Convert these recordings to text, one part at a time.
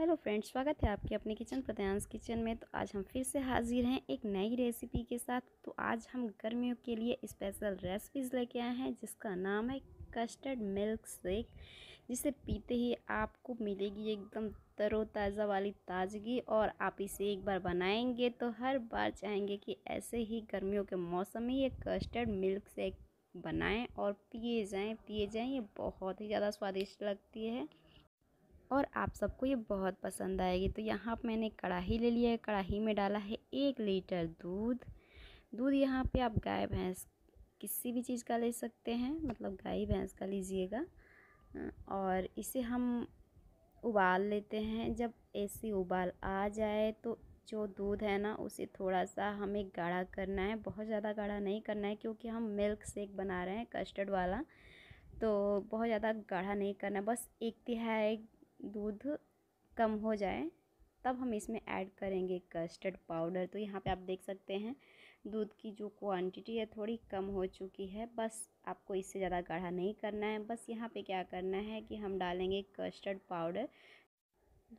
hello friends स्वागत है आपके अपने किचन प्रत्यांश किचन में तो आज हम फिर से हाजिर हैं एक नई रेसिपी के साथ तो आज हम गर्मियों के लिए स्पेशल रेसिपीज़ लेके आए हैं जिसका नाम है कस्टर्ड मिल्क शेक जिसे पीते ही आपको मिलेगी एकदम तरोताज़ा वाली ताजगी और आप इसे एक बार बनाएंगे तो हर बार चाहेंगे कि ऐसे ही गर्मियों के मौसम में ये कस्टर्ड मिल्क शेक बनाएँ और पिए जाएँ पिए जाएँ ये बहुत ही ज़्यादा स्वादिष्ट लगती है और आप सबको ये बहुत पसंद आएगी तो यहाँ पर मैंने कढ़ाई ले लिया है कढ़ाई में डाला है एक लीटर दूध दूध यहाँ पे आप गाय भैंस किसी भी चीज़ का ले सकते हैं मतलब गाय भैंस का लीजिएगा और इसे हम उबाल लेते हैं जब ऐसी उबाल आ जाए तो जो दूध है ना उसे थोड़ा सा हमें गाढ़ा करना है बहुत ज़्यादा गाढ़ा नहीं करना है क्योंकि हम मिल्क शेक बना रहे हैं कस्टर्ड वाला तो बहुत ज़्यादा गाढ़ा नहीं करना है बस एक तिहाई दूध कम हो जाए तब हम इसमें ऐड करेंगे कस्टर्ड पाउडर तो यहाँ पे आप देख सकते हैं दूध की जो क्वांटिटी है थोड़ी कम हो चुकी है बस आपको इससे ज़्यादा गाढ़ा नहीं करना है बस यहाँ पे क्या करना है कि हम डालेंगे कस्टर्ड पाउडर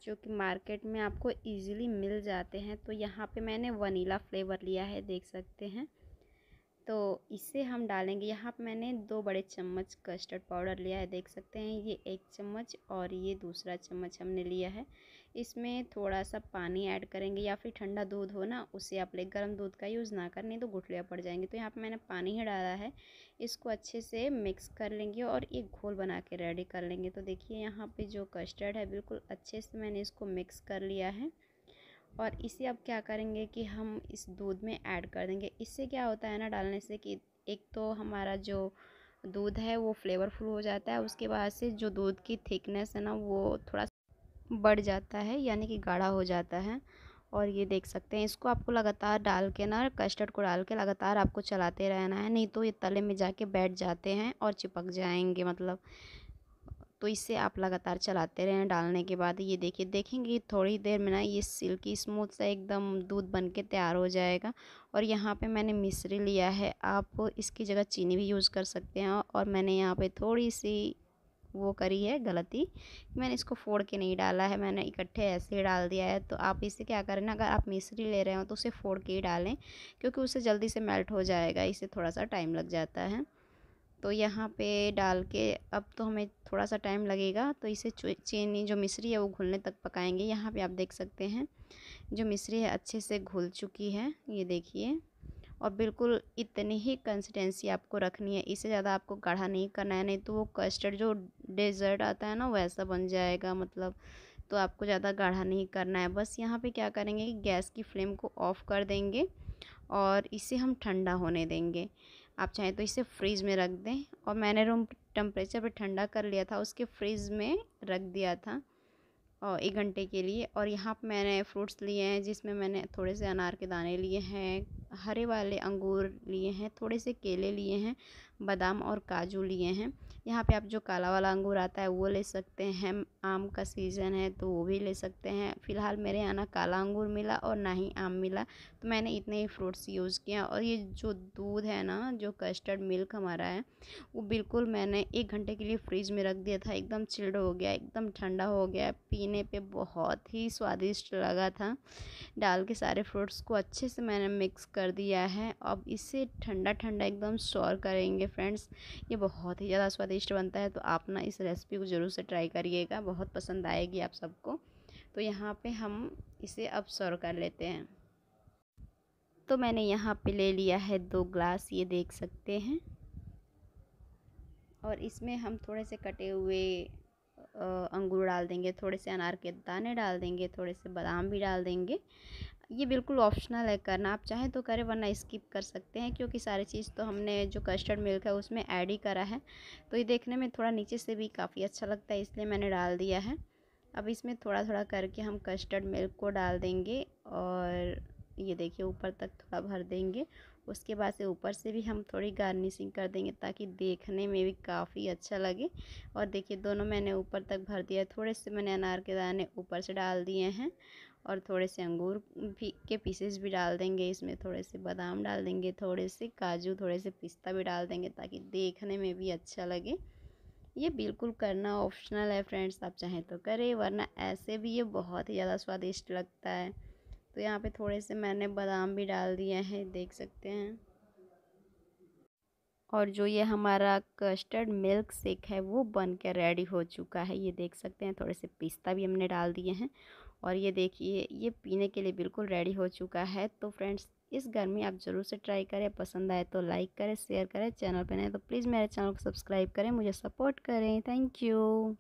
जो कि मार्केट में आपको इजीली मिल जाते हैं तो यहाँ पे मैंने वनीला फ्लेवर लिया है देख सकते हैं तो इसे हम डालेंगे यहाँ पर मैंने दो बड़े चम्मच कस्टर्ड पाउडर लिया है देख सकते हैं ये एक चम्मच और ये दूसरा चम्मच हमने लिया है इसमें थोड़ा सा पानी ऐड करेंगे या फिर ठंडा दूध हो ना उसे आप ले गर्म दूध का यूज़ ना करें तो गुठलियाँ पड़ जाएंगे तो यहाँ पर मैंने पानी ही डाला है इसको अच्छे से मिक्स कर लेंगे और एक घोल बना के रेडी कर लेंगे तो देखिए यहाँ पर जो कस्टर्ड है बिल्कुल अच्छे से मैंने इसको मिक्स कर लिया है और इसे अब क्या करेंगे कि हम इस दूध में ऐड कर देंगे इससे क्या होता है ना डालने से कि एक तो हमारा जो दूध है वो फ्लेवरफुल हो जाता है उसके बाद से जो दूध की थिकनेस है ना वो थोड़ा बढ़ जाता है यानी कि गाढ़ा हो जाता है और ये देख सकते हैं इसको आपको लगातार डाल के ना कस्टर्ड को डाल के लगातार आपको चलाते रहना है नहीं तो ये तले में जाके बैठ जाते हैं और चिपक जाएंगे मतलब तो इसे आप लगातार चलाते रहें डालने के बाद ये देखिए देखेंगे थोड़ी देर में ना ये सिल्की स्मूथ सा एकदम दूध बन के तैयार हो जाएगा और यहाँ पे मैंने मिश्री लिया है आप इसकी जगह चीनी भी यूज़ कर सकते हैं और मैंने यहाँ पे थोड़ी सी वो करी है गलती मैंने इसको फोड़ के नहीं डाला है मैंने इकट्ठे ऐसे ही डाल दिया है तो आप इसे क्या करें ना अगर आप मिश्री ले रहे हो तो उसे फोड़ के ही डालें क्योंकि उसे जल्दी से मेल्ट हो जाएगा इसे थोड़ा सा टाइम लग जाता है तो यहाँ पे डाल के अब तो हमें थोड़ा सा टाइम लगेगा तो इसे चीनी जो मिश्री है वो घुलने तक पकाएंगे यहाँ पे आप देख सकते हैं जो मिश्री है अच्छे से घुल चुकी है ये देखिए और बिल्कुल इतनी ही कंसिस्टेंसी आपको रखनी है इससे ज़्यादा आपको गाढ़ा नहीं करना है नहीं तो वो कस्टर्ड जो डेजर्ट आता है ना वैसा बन जाएगा मतलब तो आपको ज़्यादा गाढ़ा नहीं करना है बस यहाँ पे क्या करेंगे कि गैस की फ्लेम को ऑफ़ कर देंगे और इसे हम ठंडा होने देंगे आप चाहें तो इसे फ्रीज़ में रख दें और मैंने रूम टेम्परेचर पर ठंडा कर लिया था उसके फ्रीज़ में रख दिया था और एक घंटे के लिए और यहाँ पर मैंने फ्रूट्स लिए हैं जिसमें मैंने थोड़े से अनार के दाने लिए हैं हरे वाले अंगूर लिए हैं थोड़े से केले लिए हैं बादाम और काजू लिए हैं यहाँ पे आप जो काला वाला अंगूर आता है वो ले सकते हैं आम का सीज़न है तो वो भी ले सकते हैं फ़िलहाल मेरे यहाँ ना काला अंगूर मिला और ना ही आम मिला तो मैंने इतने ही फ्रूट्स यूज़ किया और ये जो दूध है ना जो कस्टर्ड मिल्क हमारा है वो बिल्कुल मैंने एक घंटे के लिए फ्रिज में रख दिया था एकदम चिल्ड हो गया एकदम ठंडा हो गया पीने पर बहुत ही स्वादिष्ट लगा था डाल के सारे फ्रूट्स को अच्छे से मैंने मिक्स कर कर दिया है अब इसे ठंडा ठंडा एकदम सौर करेंगे फ्रेंड्स ये बहुत ही ज़्यादा स्वादिष्ट बनता है तो आप ना इस रेसिपी को ज़रूर से ट्राई करिएगा बहुत पसंद आएगी आप सबको तो यहाँ पे हम इसे अब सर्व कर लेते हैं तो मैंने यहाँ पे ले लिया है दो ग्लास ये देख सकते हैं और इसमें हम थोड़े से कटे हुए अंगूर डाल देंगे थोड़े से अनार के दाने डाल देंगे थोड़े से बादाम भी डाल देंगे ये बिल्कुल ऑप्शनल है करना आप चाहें तो करें वरना स्किप कर सकते हैं क्योंकि सारी चीज़ तो हमने जो कस्टर्ड मिल्क है उसमें ऐड ही करा है तो ये देखने में थोड़ा नीचे से भी काफ़ी अच्छा लगता है इसलिए मैंने डाल दिया है अब इसमें थोड़ा थोड़ा करके हम कस्टर्ड मिल्क को डाल देंगे और ये देखिए ऊपर तक थोड़ा भर देंगे उसके बाद से ऊपर से भी हम थोड़ी गार्निशिंग कर देंगे ताकि देखने में भी काफ़ी अच्छा लगे और देखिए दोनों मैंने ऊपर तक भर दिया थोड़े से मैंने अनार के दाने ऊपर से डाल दिए हैं और थोड़े से अंगूर भी के पीसेस भी डाल देंगे इसमें थोड़े से बादाम डाल देंगे थोड़े से काजू थोड़े से पिस्ता भी डाल देंगे ताकि देखने में भी अच्छा लगे ये बिल्कुल करना ऑप्शनल है फ्रेंड्स आप चाहें तो करें वरना ऐसे भी ये बहुत ही ज़्यादा स्वादिष्ट लगता है तो यहाँ पे थोड़े से मैंने बादाम भी डाल दिए हैं देख सकते हैं और जो ये हमारा कस्टर्ड मिल्क शेक है वो बन के रेडी हो चुका है ये देख सकते हैं थोड़े से पिस्ता भी हमने डाल दिए हैं और ये देखिए ये पीने के लिए बिल्कुल रेडी हो चुका है तो फ्रेंड्स इस गर्मी आप ज़रूर से ट्राई करें पसंद आए तो लाइक करें शेयर करें चैनल पर नए तो प्लीज़ मेरे चैनल को सब्सक्राइब करें मुझे सपोर्ट करें थैंक यू